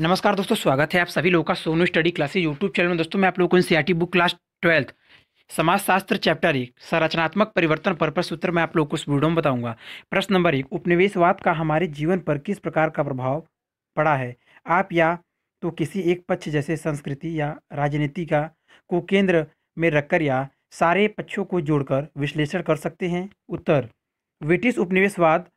नमस्कार दोस्तों स्वागत है आप सभी लोगों का Sonu study classes YouTube channel में दोस्तों मैं आप लोगों को सी बुक क्लास ट्वेल्थ समाजशास्त्र चैप्टर एक संरचनात्मक परिवर्तन पर प्रश्न उत्तर मैं आप लोगों को इस वीडियो में बताऊंगा प्रश्न नंबर एक उपनिवेशवाद का हमारे जीवन पर किस प्रकार का प्रभाव पड़ा है आप या तो किसी एक पक्ष जैसे संस्कृति या राजनीति का को केंद्र में रखकर या सारे पक्षों को जोड़कर विश्लेषण कर सकते हैं उत्तर ब्रिटिश उपनिवेशवाद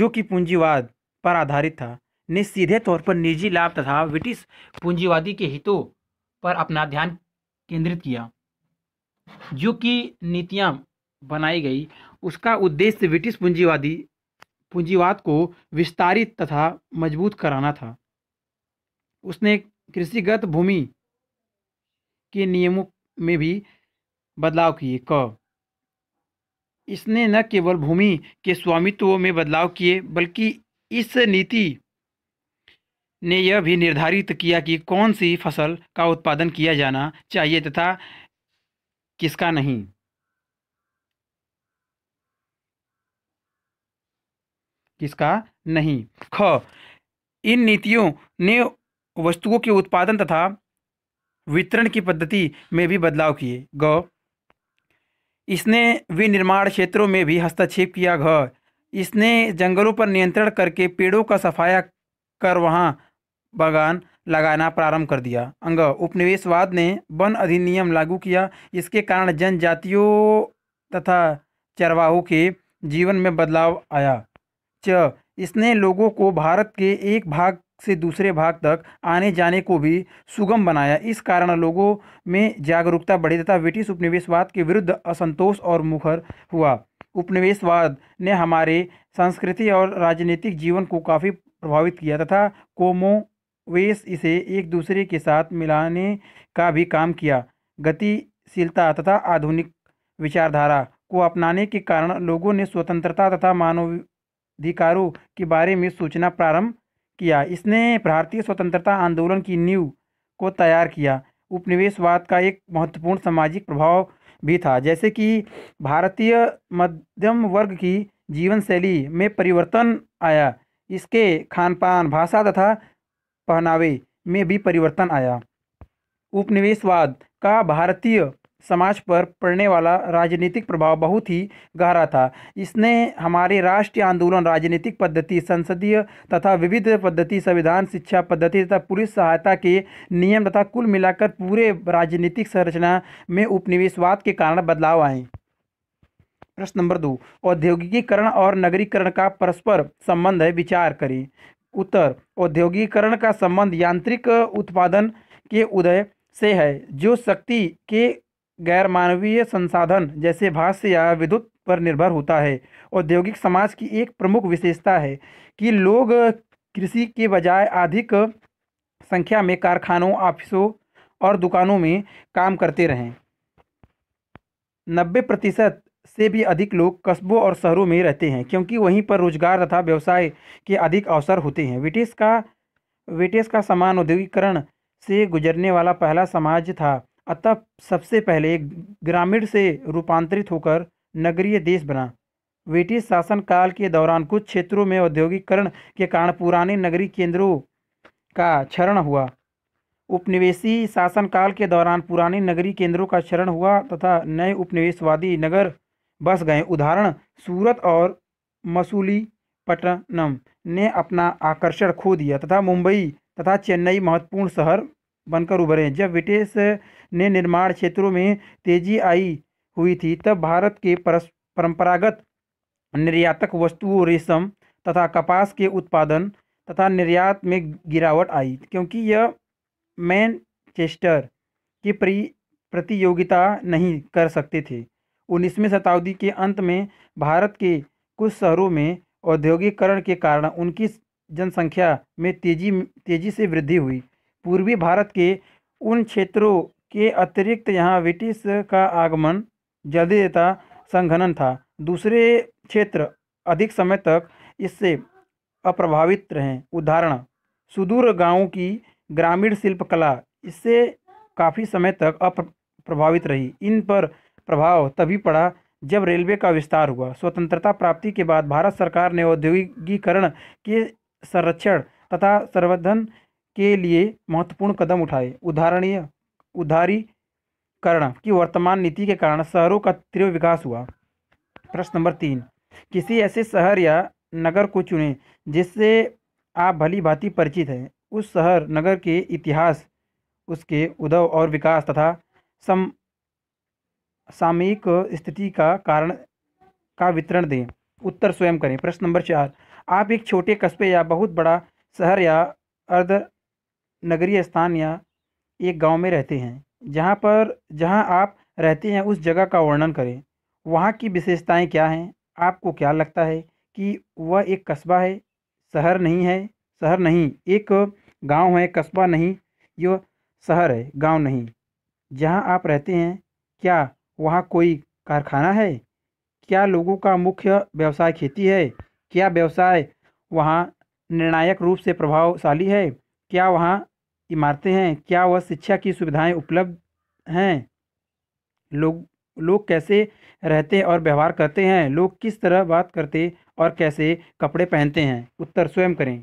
जो कि पूंजीवाद पर आधारित था ने सीधे तौर पर निजी लाभ तथा ब्रिटिश पूंजीवादी के हितों पर अपना ध्यान केंद्रित किया जो कि नीतियां बनाई गई उसका उद्देश्य ब्रिटिश पूंजीवादी पूंजीवाद को विस्तारित तथा मजबूत कराना था उसने कृषिगत भूमि के नियमों में भी बदलाव किए क इसने न केवल भूमि के स्वामित्व में बदलाव किए बल्कि इस नीति ने यह भी निर्धारित किया कि कौन सी फसल का उत्पादन किया जाना चाहिए तथा किसका नहीं किसका नहीं ख इन नीतियों ने वस्तुओं के उत्पादन तथा वितरण की पद्धति में भी बदलाव किए ग इसने विनिर्माण क्षेत्रों में भी हस्तक्षेप किया घ इसने जंगलों पर नियंत्रण करके पेड़ों का सफाया कर वहां बागान लगाना प्रारंभ कर दिया अंग उपनिवेशवाद ने वन अधिनियम लागू किया इसके कारण जनजातियों तथा चरवाहों के जीवन में बदलाव आया च इसने लोगों को भारत के एक भाग से दूसरे भाग तक आने जाने को भी सुगम बनाया इस कारण लोगों में जागरूकता बढ़ी तथा ब्रिटिश उपनिवेशवाद के विरुद्ध असंतोष और मुखर हुआ उपनिवेशवाद ने हमारे संस्कृति और राजनीतिक जीवन को काफ़ी प्रभावित किया तथा कोमो वेस इसे एक दूसरे के साथ मिलाने का भी काम किया गतिशीलता तथा आधुनिक विचारधारा को अपनाने के कारण लोगों ने स्वतंत्रता तथा मानवाधिकारों के बारे में सोचना प्रारंभ किया इसने भारतीय स्वतंत्रता आंदोलन की नींव को तैयार किया उपनिवेशवाद का एक महत्वपूर्ण सामाजिक प्रभाव भी था जैसे कि भारतीय मध्यम वर्ग की जीवन शैली में परिवर्तन आया इसके खान पान भाषा तथा पहनावे में भी परिवर्तन आया उपनिवेशवाद का भारतीय समाज पर पड़ने वाला राजनीतिक प्रभाव बहुत ही गहरा था इसने हमारे राष्ट्रीय आंदोलन राजनीतिक पद्धति संसदीय तथा विविध पद्धति संविधान शिक्षा पद्धति तथा पुलिस सहायता के नियम तथा कुल मिलाकर पूरे राजनीतिक संरचना में उपनिवेशवाद के कारण बदलाव आए प्रश्न नंबर दो औद्योगिकीकरण और नगरीकरण का परस्पर संबंध है विचार करें उत्तर औद्योगिकरण का संबंध यांत्रिक उत्पादन के उदय से है जो शक्ति के गैर मानवीय संसाधन जैसे भाष्य या विद्युत पर निर्भर होता है औद्योगिक समाज की एक प्रमुख विशेषता है कि लोग कृषि के बजाय अधिक संख्या में कारखानों ऑफिसों और दुकानों में काम करते रहें नब्बे प्रतिशत से भी अधिक लोग कस्बों और शहरों में रहते हैं क्योंकि वहीं पर रोजगार तथा व्यवसाय के अधिक अवसर होते हैं ब्रिटिश का ब्रिटिश का समान औद्योगिकरण से गुजरने वाला पहला समाज था अतः सबसे पहले ग्रामीण से रूपांतरित होकर नगरीय देश बना ब्रिटिश शासनकाल के दौरान कुछ क्षेत्रों में औद्योगिकरण के कारण पुराने नगरीय केंद्रों का क्षरण हुआ उपनिवेशी शासनकाल के दौरान पुराने नगरीय केंद्रों का क्षरण हुआ तथा नए उपनिवेशवादी नगर बस गए उदाहरण सूरत और मसूली पटनम ने अपना आकर्षण खो दिया तथा मुंबई तथा चेन्नई महत्वपूर्ण शहर बनकर उभरे जब ब्रिटिश ने निर्माण क्षेत्रों में तेजी आई हुई थी तब भारत के परंपरागत निर्यातक वस्तुओं रेशम तथा कपास के उत्पादन तथा निर्यात में गिरावट आई क्योंकि यह मैनचेस्टर की प्रतियोगिता नहीं कर सकते थे उन्नीसवीं शताब्दी के अंत में भारत के कुछ शहरों में औद्योगिकरण के कारण उनकी जनसंख्या में तेजी तेजी से वृद्धि हुई पूर्वी भारत के उन क्षेत्रों के अतिरिक्त यहाँ ब्रिटिश का आगमन जल्दी देता संघनन था दूसरे क्षेत्र अधिक समय तक इससे अप्रभावित रहे उदाहरण सुदूर गांवों की ग्रामीण शिल्पकला इससे काफ़ी समय तक अप्रभावित रही इन पर प्रभाव तभी पड़ा जब रेलवे का विस्तार हुआ स्वतंत्रता प्राप्ति के बाद भारत सरकार ने औद्योगिकरण के संरक्षण तथा संवर्धन के लिए महत्वपूर्ण कदम उठाए उदाहरणीय उदारीकरण की वर्तमान नीति के कारण शहरों का तीव्र विकास हुआ प्रश्न नंबर तीन किसी ऐसे शहर या नगर को चुनें जिससे आप भली भांति परिचित हैं उस शहर नगर के इतिहास उसके उद्भव और विकास तथा सम सामयिक स्थिति का कारण का वितरण दें उत्तर स्वयं करें प्रश्न नंबर चार आप एक छोटे कस्बे या बहुत बड़ा शहर या अर्ध नगरीय स्थान या एक गांव में रहते हैं जहां पर जहां आप रहते हैं उस जगह का वर्णन करें वहां की विशेषताएं क्या हैं आपको क्या लगता है कि वह एक कस्बा है शहर नहीं है शहर नहीं एक गांव है कस्बा नहीं यह शहर है गांव नहीं जहां आप रहते हैं क्या वहाँ कोई कारखाना है क्या लोगों का मुख्य व्यवसाय खेती है क्या व्यवसाय वहाँ निर्णायक रूप से प्रभावशाली है क्या वहाँ इमारतें हैं क्या वह शिक्षा की सुविधाएं उपलब्ध हैं लोग लोग कैसे रहते और व्यवहार करते हैं लोग किस तरह बात करते और कैसे कपड़े पहनते हैं उत्तर स्वयं करें